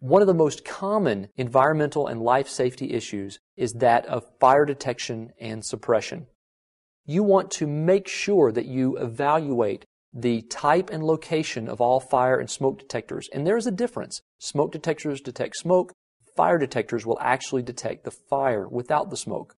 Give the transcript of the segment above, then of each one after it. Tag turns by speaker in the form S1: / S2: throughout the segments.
S1: One of the most common environmental and life safety issues is that of fire detection and suppression. You want to make sure that you evaluate the type and location of all fire and smoke detectors. And there is a difference. Smoke detectors detect smoke. Fire detectors will actually detect the fire without the smoke.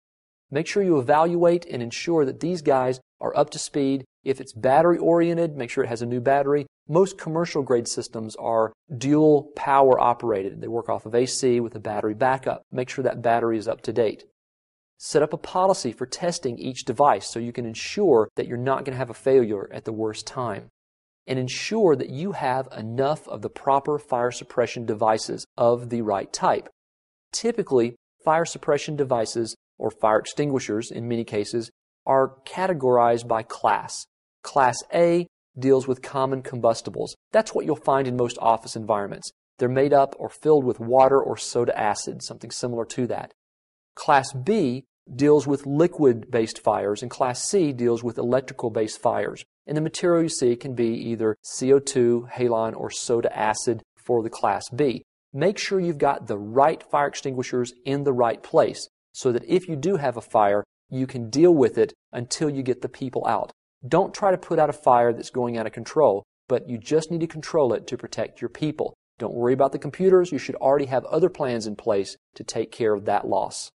S1: Make sure you evaluate and ensure that these guys are up to speed. If it's battery oriented, make sure it has a new battery. Most commercial grade systems are dual power operated. They work off of AC with a battery backup. Make sure that battery is up to date. Set up a policy for testing each device so you can ensure that you're not going to have a failure at the worst time. And ensure that you have enough of the proper fire suppression devices of the right type. Typically, fire suppression devices or fire extinguishers in many cases are categorized by class. Class A deals with common combustibles. That's what you'll find in most office environments. They're made up or filled with water or soda acid, something similar to that. Class B deals with liquid based fires, and Class C deals with electrical based fires. And the material you see can be either CO2, halon, or soda acid for the Class B. Make sure you've got the right fire extinguishers in the right place so that if you do have a fire, you can deal with it until you get the people out. Don't try to put out a fire that's going out of control, but you just need to control it to protect your people. Don't worry about the computers. You should already have other plans in place to take care of that loss.